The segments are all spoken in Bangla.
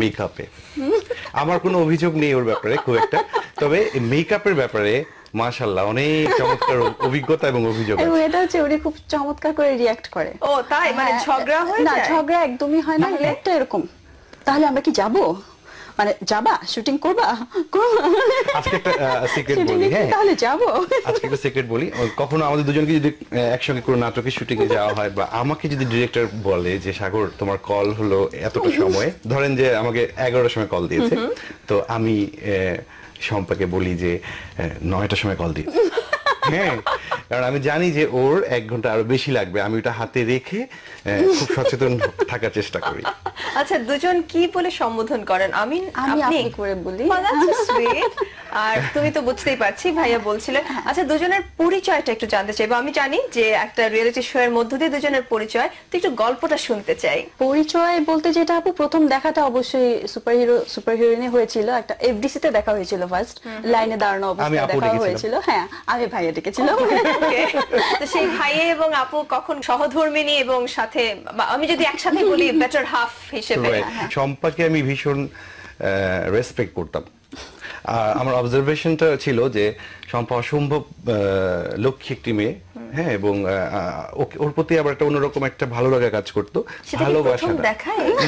মেকআপে আমার কোনো অভিযোগ নেই ওর ব্যাপারে খুব একটা তবে মেকআপের ব্যাপারে মাশাআল্লাহ অনেক চমৎকার অভিজ্ঞতা এবং অভিযোগ এবং এটা হচ্ছে উনি খুব চমৎকার করে রিয়্যাক্ট করে ও তাই মানে হ্যাঁ, ঝগড়া হয় না ঝগড়া একদমই হয় না মানে? একটা এরকম তাহলে আমরা কি যাবো মানে যাবা শুটিং করবা আজকে একটা সিক্রেট বলি হ্যাঁ তাহলে যাব আজকে একটা সিক্রেট বলি কখনো আমাদের দুজনকে যদি একসঙ্গে কোনো নাটকে শুটিং এ যাওয়া হয় বা আমাকে যদি ডিরেক্টর বলে যে সাগর তোমার কল হলো এতটা সময়ে ধরেন যে আমাকে এগারোটার সময় কল দিয়েছে তো আমি সম্পাকে বলি যে নয়টার সময় কল দিয়েছে হ্যাঁ কারণ আমি জানি যে ওর এক ঘন্টা আরো বেশি লাগবে আমি ওটা হাতে রেখে খুব সচেতন থাকার চেষ্টা করি আচ্ছা দুজন কি বলে সম্বোধন করেন আমি আমি আপনি করে বলি আর তুমি তো বুঝতেই পারছি ভাইয়া বলছিলেন আচ্ছা দুজনের পরিচয়টা একটু জানতে চাইবো আমি জানি যে একটা রিয়েলিটি শো এর মধ্য দিয়ে দুজনের পরিচয় তো একটু গল্পটা শুনতে চাই পরিচয় বলতে যেটা আপু প্রথম দেখাটা অবশ্যই সুপার হিরোইনে হয়েছিল একটা এফডিসি তে দেখা হয়েছিল ফার্স্ট লাইনে দাঁড়ানো অবস্থায় দেখা হয়েছিল হ্যাঁ আমি ভাইয়া ডেকেছিলাম তো সেই ভাইয়ে এবং আপু কখন সহধর্মিনী এবং সাথে আমি যদি একসাথে বলি বেটার হাফ হিসেবে হ্যাঁ, হ্যাঁ। সম্পাকে আমি ভীষণ রেসপেক্ট করতাম আমার অবজারভেশনটা ছিল যে সম্পা অসম্ভব লক্ষ্মী একটি মেয়ে হ্যাঁ এবং ওর প্রতি আবার একটা অন্যরকম একটা ভালো লাগা কাজ করতো ভালোবাসা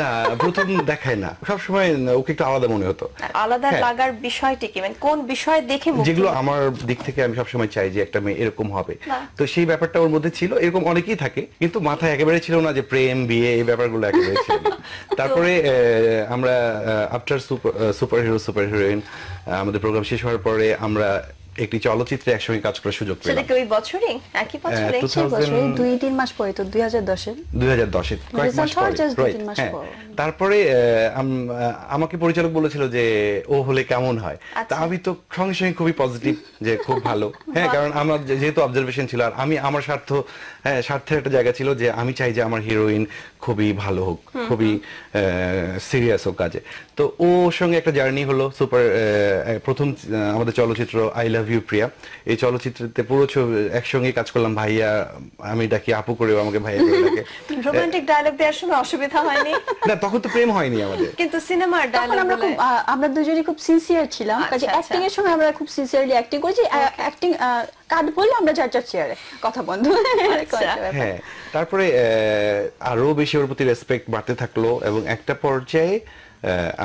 না প্রথম দেখায় না সবসময় ওকে একটু আলাদা মনে হতো আলাদা হ্যাঁ। লাগার বিষয়টি কি মানে কোন বিষয় দেখে যেগুলো আমার দিক থেকে আমি সবসময় চাই যে একটা মেয়ে এরকম হবে তো সেই ব্যাপারটা ওর মধ্যে ছিল এরকম অনেকেই থাকে কিন্তু মাথায় একেবারে ছিল না যে প্রেম বিয়ে এই ব্যাপারগুলো একেবারে ছিল তারপরে আমরা after super hero super heroine আমাদের প্রোগ্রাম শেষ হওয়ার পরে আমরা একটি চলচ্চিত্রে একসঙ্গে কাজ করার সুযোগ পেলাম সেটা কি ওই বছরই একই বছরে একই বছরে দুই তিন মাস পরে তো 2010 এ 2010 এ কয়েক মাস পরে হ্যাঁ। তারপরে আমাকে পরিচালক বলেছিল যে ও হলে কেমন হয় তা আচ্ছা। আমি তো সঙ্গে সঙ্গে খুবই পজিটিভ যে খুব ভালো হ্যাঁ কারণ আমার যেহেতু অবজারভেশন ছিল আর আমি আমার স্বার্থ হ্যাঁ স্বার্থের একটা জায়গা ছিল যে আমি চাই যে আমার হিরোইন খুবই ভালো হোক খুবই সিরিয়াস হোক কাজে তো ওর সঙ্গে একটা জার্নি হলো সুপার প্রথম আমাদের চলচ্চিত্র আই লাভ ইউ প্রিয়া এই চলচ্চিত্রতে পুরো একসঙ্গে কাজ করলাম ভাইয়া আমি ডাকি আপু করে আমাকে ভাইয়া করে ডাকে রোমান্টিক ডায়লগ দেওয়ার সময় অসুবিধা হয়নি না তখন তো প্রেম হয়নি আমাদের কিন্তু সিনেমার ডায়লগ আমরা খুব আমরা দুজনেই খুব সিনসিয়ার ছিলাম আচ্ছা, কাজে অ্যাক্টিং আচ্ছা। এর সময় আমরা খুব সিনসিয়ারলি অ্যাক্টিং করেছি অ্যাক্টিং কাট বললে আমরা চার চার চেয়ারে কথা বন্ধ আচ্ছা। হ্যাঁ তারপরে আরো বেশি ওর প্রতি রেসপেক্ট বাড়তে থাকলো এবং একটা পর্যায়ে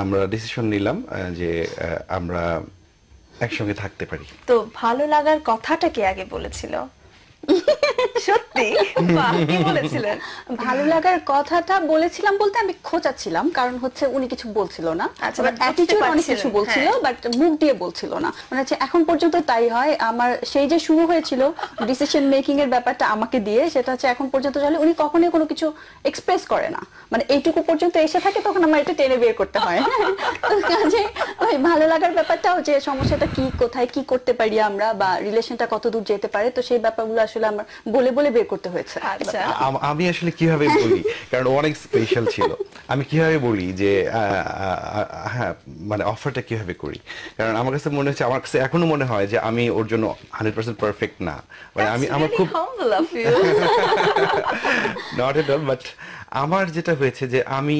আমরা ডিসিশন নিলাম যে আমরা একসঙ্গে থাকতে পারি তো ভালো লাগার কথাটা কে আগে বলেছিল বলেছিলেন ভালো লাগার কথাটা বলেছিলাম বলতে আমি কারণ হচ্ছে উনি কিছু বলছিল না অ্যাটিটিউড আচ্ছা, অনেক কিছু বলছিল বাট হ্যাঁ। মুখ দিয়ে বলছিল না মানে হচ্ছে এখন পর্যন্ত তাই হয় আমার সেই যে শুরু হয়েছিল ডিসিশন মেকিং এর ব্যাপারটা আমাকে দিয়ে সেটা হচ্ছে এখন পর্যন্ত চলে উনি কখনোই কোনো কিছু এক্সপ্রেস করে না মানে এইটুকু পর্যন্ত এসে থাকে তখন আমার এটা টেনে বের করতে হয় ওই ভালো লাগার ব্যাপারটাও যে সমস্যাটা কি কোথায় কি করতে পারি আমরা বা রিলেশনটা কত দূর যেতে পারে তো সেই ব্যাপারগুলো আসলে আমার বলে বলে বের বের করতে হয়েছে আচ্ছা। আমি আসলে কিভাবে বলি কারণ অনেক স্পেশাল ছিল আমি কিভাবে বলি যে হ্যাঁ, মানে অফারটা কিভাবে করি কারণ আমার কাছে মনে হচ্ছে আমার কাছে এখনো মনে হয় যে আমি ওর জন্য হান্ড্রেড পার্সেন্ট পারফেক্ট না মানে আমি আমার খুব নট এট অল বাট আমার যেটা হয়েছে যে আমি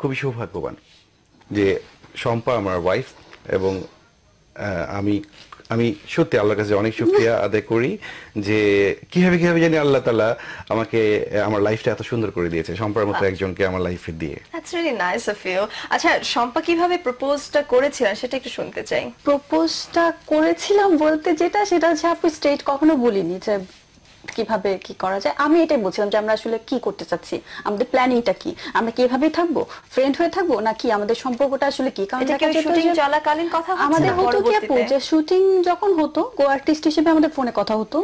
খুবই সৌভাগ্যবান যে শম্পা আমার ওয়াইফ এবং আমি আমি সত্যি আল্লাহর কাছে অনেক শুক্রিয়া আদায় করি যে কিভাবে কিভাবে জানি আল্লাহ তালা আমাকে আমার লাইফটা এত সুন্দর করে দিয়েছে সম্পার মতো আচ্ছা। একজনকে আমার লাইফে দিয়ে that's really nice of you আচ্ছা শম্পা কিভাবে প্রপোজটা করেছিলেন সেটা একটু শুনতে চাই প্রপোজটা করেছিলাম বলতে যেটা সেটা হচ্ছে আপু স্টেট কখনো বলিনি যে কিভাবে কি করা যায় আমি এটাই বলছিলাম যে আমরা আসলে কি করতে চাচ্ছি আমাদের প্ল্যানিংটা কি আমরা কিভাবে থাকবো ফ্রেন্ড হয়ে থাকবো নাকি আমাদের সম্পর্কটা আসলে কি কারণ চলাকালীন কথা আমাদের হতো কি আপু যে শুটিং যখন হতো গো আর্টিস্ট হিসেবে আমাদের ফোনে কথা হতো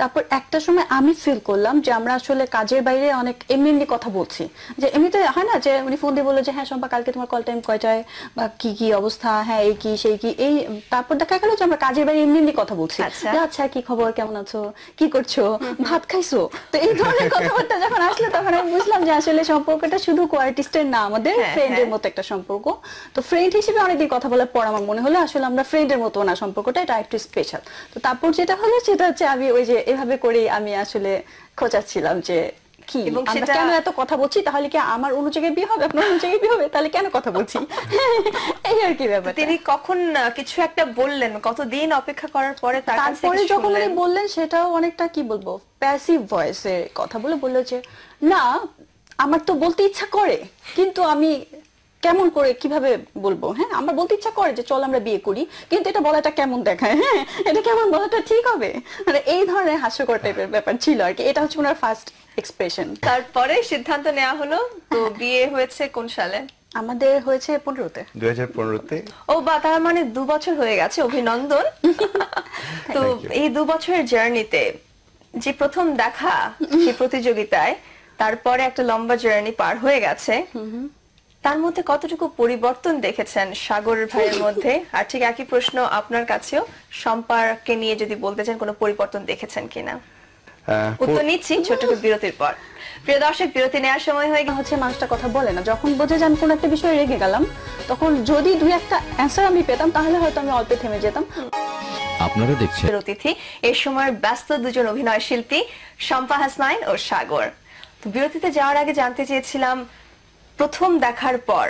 তারপর একটা সময় আমি ফিল করলাম যে আমরা আসলে কাজের বাইরে অনেক এমনি এমনি কথা বলছি যে এমনিতে হয় না যে উনি ফোন দিয়ে বললো যে হ্যাঁ সম্পা কালকে তোমার কল টাইম কয়টায় বা কি কি অবস্থা হ্যাঁ এই কি সেই কি এই তারপর দেখা গেল যে আমরা কাজের বাইরে এমনি এমনি কথা বলছি আচ্ছা।, আচ্ছা কি খবর কেমন আছো কি করছো ভাত খাইছো তো এই ধরনের কথাবার্তা যখন আসলে তখন আমি বুঝলাম যে আসলে সম্পর্কটা শুধু কোয়ার্টিস্টের না আমাদের ফ্রেন্ডের হ্যাঁ, হ্যাঁ। মতো একটা সম্পর্ক তো ফ্রেন্ড হিসেবে অনেকদিন কথা বলার পর আমার মনে হলো আসলে আমরা ফ্রেন্ডের মতো না সম্পর্কটা এটা একটু স্পেশাল তো তারপর যেটা হলো সেটা হচ্ছে আমি ওই যে এভাবে করেই আমি আসলে খোঁজাচ্ছিলাম যে কি কেন এত কথা বলছি তাহলে কি আমার বিয়ে হবে আপনার বিয়ে হবে তাহলে কেন কথা বলছি এই আর কি ব্যাপার তিনি কখন কিছু একটা বললেন কতদিন অপেক্ষা করার পরে তারপরে যখন উনি বললেন সেটাও অনেকটা কি বলবো প্যাসিভ ভয়েসে কথা বলে বললো যে না আমার তো বলতে ইচ্ছা করে কিন্তু আমি কেমন করে কিভাবে বলবো হ্যাঁ আমার বলতে ইচ্ছা করে যে চল আমরা বিয়ে করি কিন্তু এটা বলাটা কেমন দেখায় হ্যাঁ এটা কেমন বলাটা ঠিক হবে মানে এই ধরনের হাস্যকর টাইপের ব্যাপার ছিল আর কি এটা হচ্ছে ওনার ফার্স্ট এক্সপ্রেশন তারপরে সিদ্ধান্ত নেওয়া হলো তো হ্যাঁ। বিয়ে হয়েছে কোন সালে আমাদের হয়েছে পনেরোতে দু হাজার পনেরোতে ও বা তার মানে দু বছর হয়ে গেছে অভিনন্দন তো এই দু বছরের জার্নিতে যে প্রথম দেখা সেই প্রতিযোগিতায় তারপরে একটা লম্বা জার্নি পার হয়ে গেছে তার মধ্যে কতটুকু পরিবর্তন দেখেছেন সাগর ভাইয়ের মধ্যে আর ঠিক একই প্রশ্ন আপনার কাছেও সম্পর্কে নিয়ে যদি বলতে চান কোনো পরিবর্তন দেখেছেন কিনা হ্যাঁ, উত্তর নিচ্ছি ছোট বিরতির পর প্রিয় দর্শক বিরতি নেওয়ার সময় হয়ে হচ্ছে মানুষটা কথা বলে না যখন বোঝে যান কোন কোনো একটা বিষয়ে রেগে গেলাম তখন যদি দুই একটা অ্যান্সার আমি পেতাম তাহলে হয়তো আমি অল্পে থেমে যেতাম আপনারা দেখছেন অতিথি এই সময়ের ব্যস্ত দুজন অভিনয় শিল্পী শম্পা হাসনাইন ও সাগর বিরতিতে যাওয়ার আগে জানতে চেয়েছিলাম প্রথম দেখার পর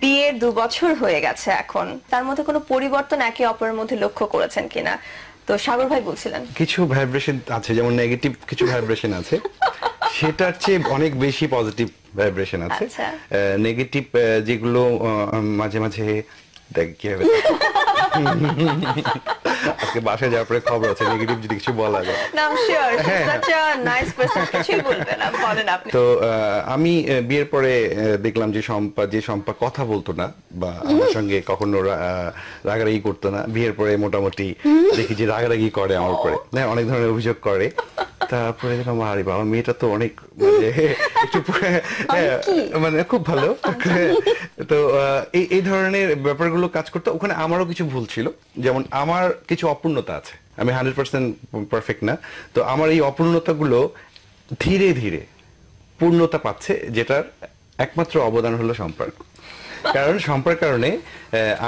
বিয়ের দু বছর হয়ে গেছে এখন তার মধ্যে কোনো পরিবর্তন একে অপরের মধ্যে লক্ষ্য করেছেন কিনা তো সাগর ভাই বলছিলেন কিছু ভাইব্রেশন আছে যেমন নেগেটিভ কিছু ভাইব্রেশন আছে সেটার চেয়ে অনেক বেশি পজিটিভ ভাইব্রেশন আছে নেগেটিভ আচ্ছা। যেগুলো মাঝে মাঝে দেখ কি হবে আজকে বাসায় যাওয়ার পরে খবর আছে নেগেটিভ যদি কিছু বলা যায় না I am sure such a nice person কিছুই বলবে না বলেন আপনি তো আমি বিয়ের পরে দেখলাম যে শম্পা যে শম্পা কথা বলতো না বা আমার সঙ্গে কখনো রাগারাগি করতো না বিয়ের পরে মোটামুটি দেখি যে রাগারাগি করে আমার পরে না হ্যাঁ, অনেক ধরনের অভিযোগ করে তারপরে দেখলাম আরে বাবা মেয়েটা তো অনেক মানে একটু হ্যাঁ, মানে খুব ভালো তো এই এই ধরনের ব্যাপারগুলো কাজ করতে ওখানে আমারও কিছু ভুল ছিল যেমন আমার কিছু অপূর্ণতা আছে আমি হান্ড্রেড পার্সেন্ট পারফেক্ট না তো আমার এই অপূর্ণতাগুলো ধীরে ধীরে পূর্ণতা পাচ্ছে যেটার একমাত্র অবদান হলো সম্পর্ক কারণ সম্পর্কের কারণে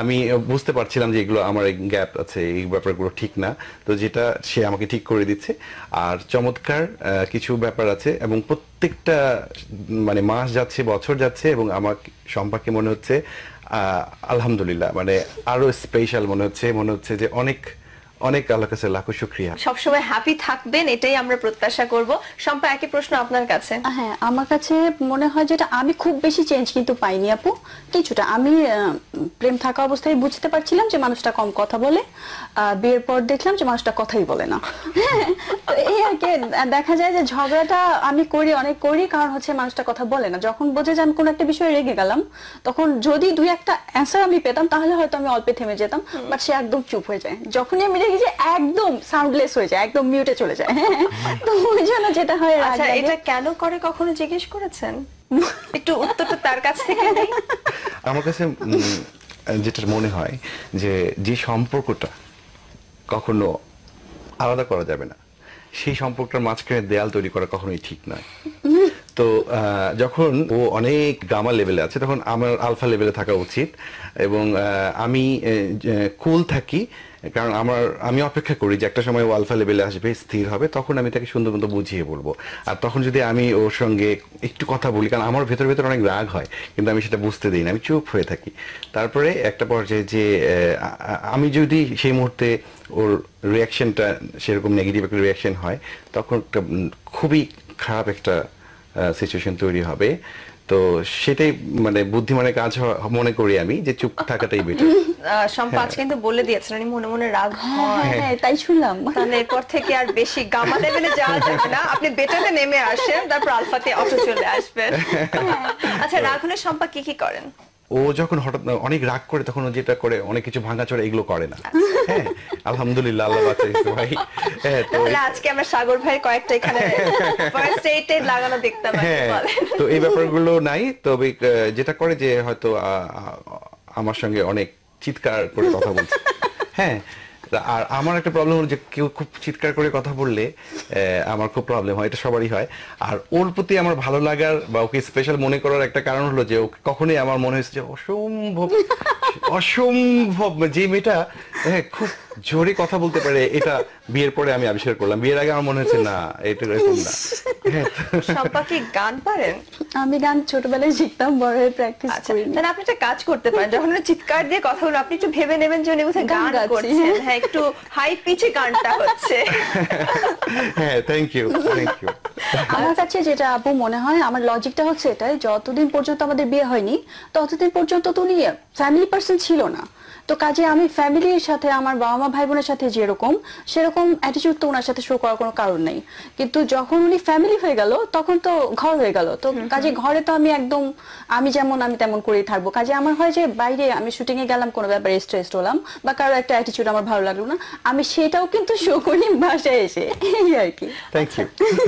আমি বুঝতে পারছিলাম যে এগুলো আমার গ্যাপ আছে এই ব্যাপারগুলো ঠিক না তো যেটা সে আমাকে ঠিক করে দিচ্ছে আর চমৎকার কিছু ব্যাপার আছে এবং প্রত্যেকটা মানে মাস যাচ্ছে বছর যাচ্ছে এবং আমার সম্পর্কে মনে হচ্ছে আলহামদুলিল্লাহ মানে আরো স্পেশাল মনে হচ্ছে মনে হচ্ছে যে অনেক অনেক আল্লাহ কাছে লাখো শুক্রিয়া সবসময় হ্যাপি থাকবেন এটাই আমরা প্রত্যাশা করব সম্পা একই প্রশ্ন আপনার কাছে হ্যাঁ আমার কাছে মনে হয় যেটা আমি খুব বেশি চেঞ্জ কিন্তু পাইনি আপু কিছুটা আমি প্রেম থাকা অবস্থায় বুঝতে পারছিলাম যে মানুষটা কম কথা বলে বিয়ের পর দেখলাম যে মানুষটা কথাই বলে না এই আর কি দেখা যায় যে ঝগড়াটা আমি করি অনেক করি কারণ হচ্ছে মানুষটা কথা বলে না যখন বোঝে যে আমি কোনো একটা বিষয়ে রেগে গেলাম তখন যদি দুই একটা অ্যান্সার আমি পেতাম তাহলে হয়তো আমি অল্পে থেমে যেতাম বাট সে একদম চুপ হয়ে যায় যখনই আমি দেখি যে একদম সাউন্ডলেস হয়ে যায় একদম মিউটে চলে যায় তো ওই জন্য যেটা হয় আচ্ছা এটা কেন করে কখনো জিজ্ঞেস করেছেন একটু উত্তরটা তার কাছ থেকে আমার কাছে যেটা মনে হয় যে যে সম্পর্কটা কখনো আলাদা করা যাবে না সেই সম্পর্কটার মাঝখানে দেয়াল তৈরি করা কখনোই ঠিক নয় তো যখন ও অনেক গামা লেভেলে আছে তখন আমার আলফা লেভেলে থাকা উচিত এবং আমি কুল থাকি কারণ আমার আমি অপেক্ষা করি যে একটা সময় ও আলফা লেভেলে আসবে স্থির হবে তখন আমি তাকে সুন্দর মতো বুঝিয়ে বলবো আর তখন যদি আমি ওর সঙ্গে একটু কথা বলি কারণ আমার ভেতর ভেতর অনেক রাগ হয় কিন্তু আমি সেটা বুঝতে দিই না আমি চুপ হয়ে থাকি তারপরে একটা পর্যায়ে যে আমি যদি সেই মুহূর্তে ওর রিয়াকশনটা সেরকম নেগেটিভ একটা রিয়াকশন হয় তখন একটা খুবই খারাপ একটা সিচুয়েশন তৈরি হবে তো সেটাই মানে বুদ্ধিমানের কাজ মনে করি আমি যে চুপ থাকাটাই বেটার সম্পাজ হ্যাঁ। কিন্তু বলে দিয়েছেন আমি মনে মনে রাগ হয় হ্যাঁ, হ্যাঁ, তাই শুনলাম তাহলে এরপর থেকে আর বেশি গামা লেভেলে যাওয়া যাবে না আপনি বেটাতে নেমে আসেন তারপর আলফাতে অটো চলে আসবেন আচ্ছা রাগ হলে সম্পা কি কি করেন ও যখন হঠাৎ অনেক রাগ করে তখন ও যেটা করে অনেক কিছু ভাঙাচোরা এগুলো করে না আচ্ছা। হ্যাঁ আলহামদুলিল্লাহ আল্লাহ বাঁচাইছে ভাই হ্যাঁ তো আজকে আমরা সাগর ভাই কয়েকটা এখানে ফার্স্ট এইটে লাগানো দেখতাম হ্যাঁ, তো এই ব্যাপারগুলো নাই তবে যেটা করে যে হয়তো আমার সঙ্গে অনেক চিৎকার করে কথা বলছে হ্যাঁ আর আমার একটা প্রবলেম হলো যে কেউ খুব চিৎকার করে কথা বললে আমার খুব প্রবলেম হয় এটা সবারই হয় আর ওর প্রতি আমার ভালো লাগার বা ওকে স্পেশাল মনে করার একটা কারণ হলো যে ওকে কখনোই আমার মনে হয়েছে যে অসম্ভব অসম্ভব যে মেয়েটা হ্যাঁ, খুব জোরে কথা বলতে পারে এটা বিয়ের পরে আমি আবিষ্কার করলাম বিয়ের আগে আমার মনে হচ্ছে না এটা এরকম না হ্যাঁ। গান পারেন আমি গান ছোটবেলায় শিখতাম বড় হয়ে প্র্যাকটিস আচ্ছা, করি আপনি একটা কাজ করতে পারেন যখন চিৎকার দিয়ে কথা আপনি একটু ভেবে নেবেন যে উনি গান করছেন হ্যাঁ একটু হাই পিচে গানটা হচ্ছে হ্যাঁ থ্যাংক ইউ থ্যাংক ইউ আমার কাছে যেটা আপু মনে হয় আমার লজিকটা হচ্ছে এটাই যতদিন পর্যন্ত আমাদের বিয়ে হয়নি ততদিন পর্যন্ত তো উনি ফ্যামিলি পার্সেন্ট ছিল না তো কাজে আমি ফ্যামিলির সাথে আমার বাবা মা ভাই বোনের সাথে যেরকম সেরকম অ্যাটিটিউড তো ওনার সাথে শো করার কোনো কারণ নেই কিন্তু যখন উনি ফ্যামিলি হয়ে গেল তখন তো ঘর হয়ে গেল তো কাজে ঘরে তো আমি একদম আমি যেমন আমি তেমন করেই থাকবো কাজে আমার হয় যে বাইরে আমি শুটিং এ গেলাম কোনো ব্যাপারে স্ট্রেসড হলাম বা কারো একটা অ্যাটিটিউড আমার ভালো লাগলো না আমি সেটাও কিন্তু শো করি বাসায় এসে এই আর কি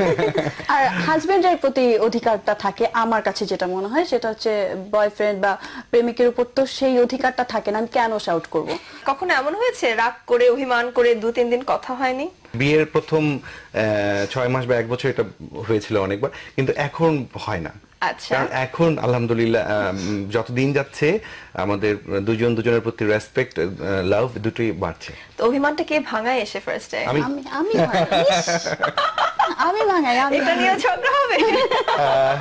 আর হাজবেন্ডের প্রতি অধিকারটা থাকে আমার কাছে যেটা মনে হয় সেটা হচ্ছে বয়ফ্রেন্ড বা প্রেমিকের উপর তো সেই অধিকারটা থাকে না আমি কেন কেন শাউট করব কখনো এমন হয়েছে রাগ করে অভিমান করে দু তিন দিন কথা হয়নি বিয়ের প্রথম ছয় মাস বা এক বছর এটা হয়েছিল অনেকবার কিন্তু এখন হয় না আচ্ছা এখন আলহামদুলিল্লাহ যতদিন যাচ্ছে আমাদের দুজন দুজনের প্রতি রেসপেক্ট লাভ দুটোই বাড়ছে তো অভিমানটা কে ভাঙায় এসে ফার্স্ট আমি আমি আমি ভাঙাই এটা নিয়ে ঝগড়া হবে হ্যাঁ,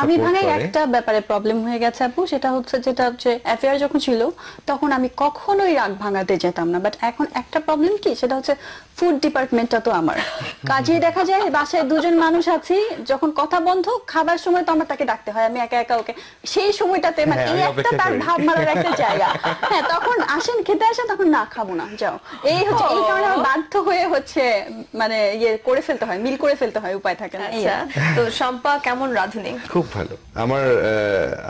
আমি ভাঙাই একটা ব্যাপারে প্রবলেম হয়ে গেছে আপু সেটা হচ্ছে যেটা হচ্ছে অ্যাফেয়ার যখন ছিল তখন আমি কখনোই রাগ ভাঙাতে যেতাম না বাট এখন একটা প্রবলেম কি সেটা হচ্ছে ফুড ডিপার্টমেন্টটা তো আমার কাজেই দেখা যায় বাসায় দুজন মানুষ আছি যখন কথা বন্ধ খাবার সময় তো আমার তাকে ডাকতে হয় আমি একা একা ওকে সেই সময়টাতে মানে হ্যাঁ, এই একটা তার ভাব মারার একটা জায়গা হ্যাঁ তখন আসেন খেতে আসেন তখন না খাবো না যাও এই হচ্ছে এই কারণে বাধ্য হয়ে হচ্ছে মানে ইয়ে করে ফেলতে হয় মিল করে ফেলতে হয় উপায় থাকে না আচ্ছা, আচ্ছা। তো শম্পা কেমন রাধুনি খুব ভালো আমার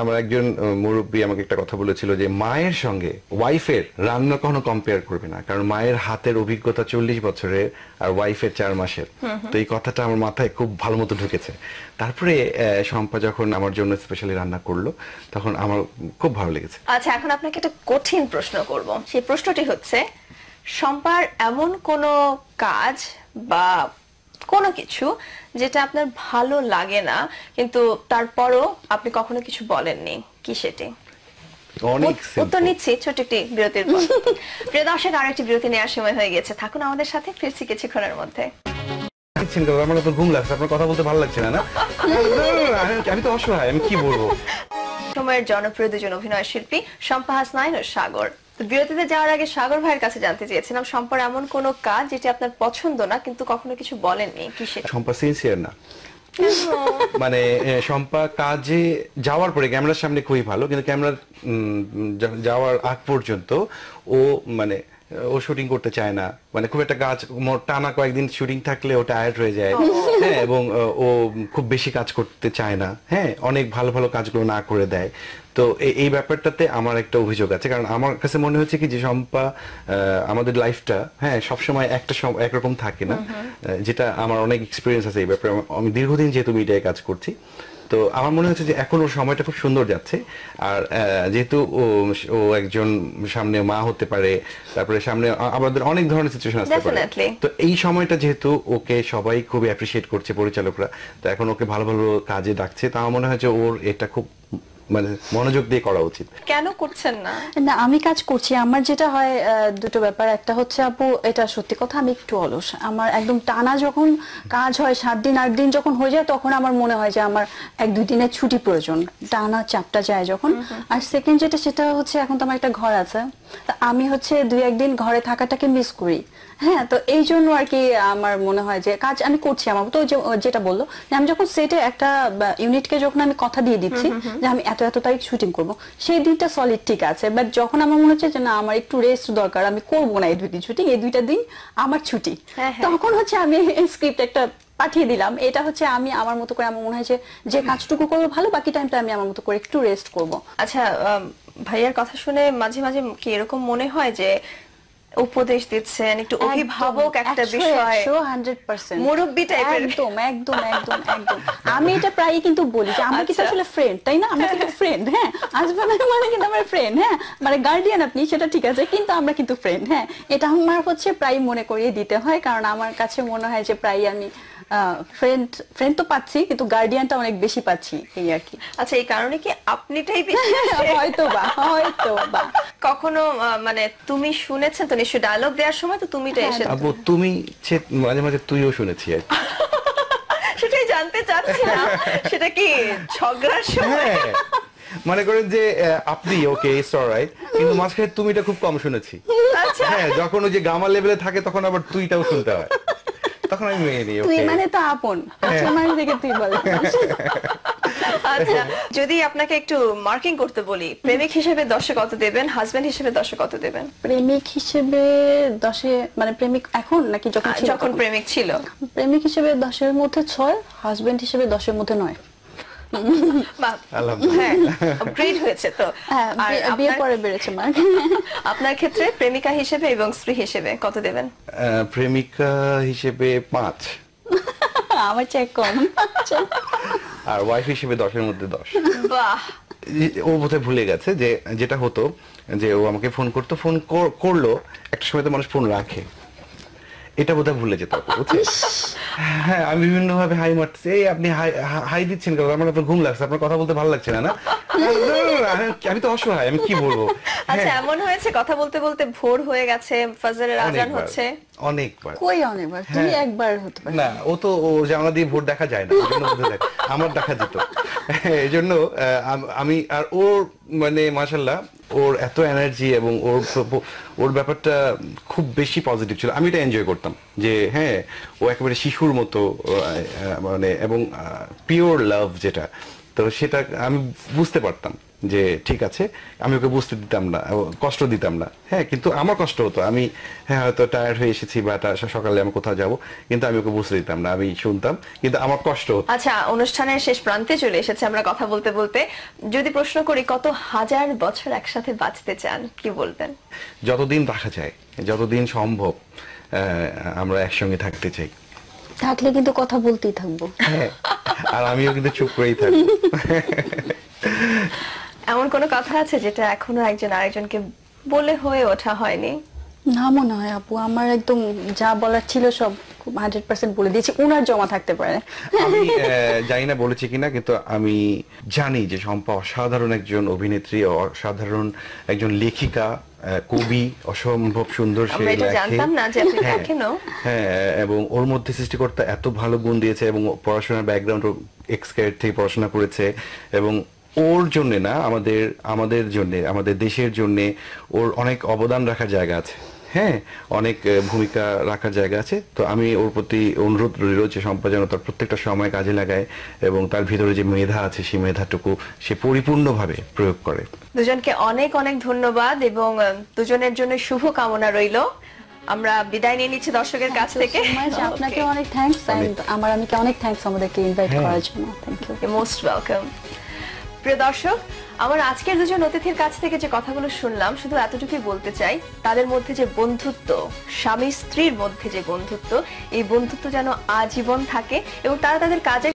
আমার একজন মুরব্বী আমাকে একটা কথা বলেছিল যে মায়ের সঙ্গে ওয়াইফের রান্না কখনো কম্পেয়ার করবে না কারণ মায়ের হাতের অভিজ্ঞতা চল্লিশ বছরের আর ওয়াইফের চার মাসের তো এই কথাটা আমার মাথায় খুব ভালো মতো ঢুকেছে তারপরে শম্পা যখন আমার জন্য স্পেশালি রান্না করলো তখন আমার খুব ভালো লেগেছে আচ্ছা এখন আপনাকে একটা কঠিন প্রশ্ন করব সেই প্রশ্নটি হচ্ছে শম্পার এমন কোন কাজ বা কোনো কিছু যেটা আপনার ভালো লাগে না কিন্তু তারপরও আপনি কখনো কিছু বলেননি কি সেটি উত্তর নিচ্ছি ছোট একটি বিরতির পর প্রিয় দর্শক আর একটি বিরতি নেওয়ার সময় হয়ে গেছে থাকুন আমাদের সাথে ফিরছি কিছুক্ষণের মধ্যে আমার তো ঘুম লাগছে আপনার কথা বলতে ভালো লাগছে না আমি তো অসহায় আমি কি বলবো সময়ের জনপ্রিয় দুজন অভিনয় শিল্পী শম্পা হাসনাইন ও সাগর বিরতিতে যাওয়ার আগে সাগর ভাইয়ের কাছে জানতে চেয়েছিলাম শম্পার এমন কোন কাজ যেটি আপনার পছন্দ না কিন্তু কখনো কিছু বলেননি কি সেটা শম্পা সিনসিয়ার না মানে শম্পা কাজে যাওয়ার পরে ক্যামেরার সামনে খুবই ভালো কিন্তু ক্যামেরার যাওয়ার আগ পর্যন্ত ও মানে ও শুটিং করতে চায় না মানে খুব একটা কাজ টানা কয়েকদিন শুটিং থাকলে ও টায়ার্ড হয়ে যায় হ্যাঁ এবং ও খুব বেশি কাজ করতে চায় না হ্যাঁ অনেক ভালো ভালো কাজগুলো না করে দেয় তো এই ব্যাপারটাতে আমার একটা অভিযোগ আছে কারণ আমার কাছে মনে হচ্ছে কি যে শম্পা আমাদের লাইফটা হ্যাঁ সবসময় একটা একরকম থাকে না যেটা আমার অনেক এক্সপিরিয়েন্স আছে এই ব্যাপারে আমি দীর্ঘদিন যেহেতু মিডিয়ায় কাজ করছি তো আমার মনে হচ্ছে যে এখন ওর সময়টা খুব সুন্দর যাচ্ছে আর যেহেতু ও একজন সামনে মা হতে পারে তারপরে সামনে আমাদের অনেক ধরনের সিচুয়েশন আসতে পারে তো এই সময়টা যেহেতু ওকে সবাই খুবই অ্যাপ্রিসিয়েট করছে পরিচালকরা তো এখন ওকে ভালো ভালো কাজে ডাকছে তা আমার মনে হয় যে ওর এটা খুব মানে মনোযোগ দিয়ে করা উচিত কেন করছেন না না আমি কাজ করছি আমার যেটা হয় দুটো ব্যাপার একটা হচ্ছে আপু এটা সত্যি কথা আমি একটু অলস আমার একদম টানা যখন কাজ হয় সাত দিন আট দিন যখন হয়ে যায় তখন আমার মনে হয় যে আমার এক দুই দিনের ছুটি প্রয়োজন টানা চাপটা যায় যখন আর সেকেন্ড যেটা সেটা হচ্ছে এখন তো আমার একটা ঘর আছে আমি হচ্ছে দুই একদিন ঘরে থাকাটাকে মিস করি হ্যাঁ তো এই জন্য আর কি আমার মনে হয় যে কাজ আমি করছি আমার তো যেটা বললো যে আমি যখন সেটে একটা ইউনিটকে যখন আমি কথা দিয়ে দিচ্ছি যে আমি এত এত তারিখ শুটিং করব সেই দিনটা সলিড ঠিক আছে বাট যখন আমার মনে হচ্ছে যে না আমার একটু রেস্ট দরকার আমি করবো না এই দুই দিন শুটিং এই দুইটা দিন আমার ছুটি হ্যাঁ, হ্যাঁ। তখন হচ্ছে আমি স্ক্রিপ্ট একটা পাঠিয়ে দিলাম এটা হচ্ছে আমি আমার মতো করে আমার মনে হয় যে কাজটুকু করবো ভালো বাকি টাইমটা আমি আমার মতো করে একটু রেস্ট করব আচ্ছা ভাইয়ার কথা শুনে মাঝে মাঝে কি এরকম মনে হয় যে উপদেশ দিচ্ছেন একটু অভিভাবক একটা বিষয় মুরব্বী টাইপের একদম একদম একদম একদম আমি এটা প্রায়ই কিন্তু বলি যে আমরা কিন্তু আচ্ছা। আসলে ফ্রেন্ড তাই না আমরা কিন্তু ফ্রেন্ড হ্যাঁ আসবে মানে কিন্তু আমরা ফ্রেন্ড হ্যাঁ মানে গার্ডিয়ান আপনি সেটা ঠিক আছে কিন্তু আমরা কিন্তু ফ্রেন্ড হ্যাঁ এটা আমার হচ্ছে প্রায় মনে করিয়ে দিতে হয় কারণ আমার কাছে মনে হয় যে প্রায় আমি ফ্রেন্ড ফ্রেন্ড তো পাচ্ছি কিন্তু গার্ডিয়ানটা অনেক বেশি পাচ্ছি এই আর কি আচ্ছা এই কারণে কি আপনিটাই বেশি হয়তো বা হয়তো বা কখনো মানে তুমি শুনেছেন তো নিশ্চয় ডায়লগ দেওয়ার সময় তো তুমিটা হ্যাঁ, এসে আপু তুমি মাঝে মাঝে তুইও শুনেছি আর সেটাই জানতে চাচ্ছি না সেটা কি ঝগড়ার সময় হ্যাঁ। মনে করেন যে আপনি ওকে ইটস অলরাইট কিন্তু মাঝখানে তুমিটা খুব কম শুনেছি আচ্ছা। হ্যাঁ যখন ওই যে গামা লেভেলে থাকে তখন আবার তুইটাও শুনতে হয় তখন আমি মেয়ে দিই তুই মানে তো আপন আচ্ছা, আমার দেখে তুই বল আচ্ছা যদি আপনাকে একটু মার্কিং করতে বলি প্রেমিক হিসেবে দশে কত দেবেন হাজবেন্ড হিসেবে দশে কত দেবেন প্রেমিক হিসেবে দশে মানে প্রেমিক এখন নাকি যখন যখন প্রেমিক ছিল প্রেমিক হিসেবে দশের মধ্যে ছয় হাজবেন্ড হিসেবে দশের মধ্যে নয় হ্যাঁ, আপনার ক্ষেত্রে প্রেমিকা হিসেবে এবং স্ত্রী হিসেবে কত দেবেন প্রেমিকা হিসেবে পাঁচ আমার চেয়ে কম আর ওয়াইফ হিসেবে দশের মধ্যে দশ বাহ ও বোধহয় ভুলে গেছে যে যেটা হতো যে ও আমাকে ফোন করতো ফোন করলো একটা সময় তো মানুষ ফোন রাখে এটা বোধহয় ভুলে যেতে হবে বুঝছিস হ্যাঁ আমি বিভিন্ন ভাবে হাই মারতেছি এই আপনি হাই হাই দিচ্ছেন কারণ আমার ঘুম লাগছে আপনার কথা বলতে ভালো লাগছে না না আমি তো অসহায় আমি কি বলবো আচ্ছা হ্যাঁ। এমন হয়েছে কথা বলতে বলতে ভোর হয়ে গেছে ফজরের আজান হচ্ছে অনেকবার কই অনেকবার তুমি হ্যাঁ। একবার হতে পারে না ও তো ও জানলা দিয়ে ভোর দেখা যায় না এজন্য বুঝে দেখ আমার দেখা যেত হ্যাঁ, এজন্য আমি আর ওর মানে মাশাআল্লাহ ওর এত এনার্জি এবং ওর ওর ব্যাপারটা খুব বেশি পজিটিভ ছিল আমি এটা এনজয় করতাম যে হ্যাঁ ও একেবারে শিশুর মতো মানে এবং পিওর লাভ যেটা তো সেটা আমি বুঝতে পারতাম যে ঠিক আছে আমি ওকে বুঝতে দিতাম না কষ্ট দিতাম না হ্যাঁ কিন্তু আমার কষ্ট হতো আমি হ্যাঁ হয়তো টায়ার্ড হয়ে এসেছি বা সকালে আমি কোথাও যাব কিন্তু আমি ওকে বুঝতে দিতাম না আমি শুনতাম কিন্তু আমার কষ্ট হতো আচ্ছা অনুষ্ঠানের শেষ প্রান্তে চলে এসেছে আমরা কথা বলতে বলতে যদি প্রশ্ন করি কত হাজার বছর একসাথে বাঁচতে চান কি বলতেন যতদিন রাখা যায় যতদিন সম্ভব আমরা একসঙ্গে থাকতে চাই থাকলে কিন্তু কথা বলতেই থাকবো হ্যাঁ, আর আমিও কিন্তু চুপ করেই থাকবো এমন কোনো কথা আছে যেটা এখনো একজন আরেকজনকে বলে হয়ে ওঠা হয়নি না মনে হয় আপু আমার একদম যা বলার ছিল সব খুব হান্ড্রেড পার্সেন্ট বলে দিয়েছি ওনার জমা থাকতে পারে জানি না বলেছি কিনা কিন্তু আমি জানি যে শম্পা অসাধারণ একজন অভিনেত্রী অসাধারণ একজন লেখিকা কবি অসম্ভব সুন্দর সে হ্যাঁ, হ্যাঁ এবং ওর মধ্যে সৃষ্টিকর্তা এত ভালো গুণ দিয়েছে এবং পড়াশোনার ব্যাকগ্রাউন্ড এক্স থেকে পড়াশোনা করেছে এবং ওর জন্য না আমাদের আমাদের জন্য আমাদের দেশের জন্য ওর অনেক অবদান রাখার জায়গা আছে হ্যাঁ অনেক ভূমিকা রাখার জায়গা আছে তো আমি ওর প্রতি অনুরোধ রইল যে সম্পা যেন তার প্রত্যেকটা সময় কাজে লাগায় এবং তার ভিতরে যে মেধা আছে সেই মেধাটুকু সে পরিপূর্ণভাবে প্রয়োগ করে দুজনকে অনেক অনেক ধন্যবাদ এবং দুজনের জন্য শুভ কামনা রইল আমরা বিদায় নিয়ে নিচ্ছি দর্শকের কাছ থেকে আপনাকে অনেক থ্যাঙ্কস আমার আমাকে অনেক থ্যাঙ্কস আমাদেরকে ইনভাইট হ্যাঁ। করার জন্য থ্যাংক ইউ মোস্ট ওয়েলকাম প্রিয় দর্শক আমার আজকের দুজন অতিথির কাছ থেকে যে কথাগুলো শুনলাম শুধু এতটুকুই বলতে চাই তাদের মধ্যে যে বন্ধুত্ব স্বামী স্ত্রীর মধ্যে যে বন্ধুত্ব এই বন্ধুত্ব যেন আজীবন থাকে এবং তারা তাদের কাজে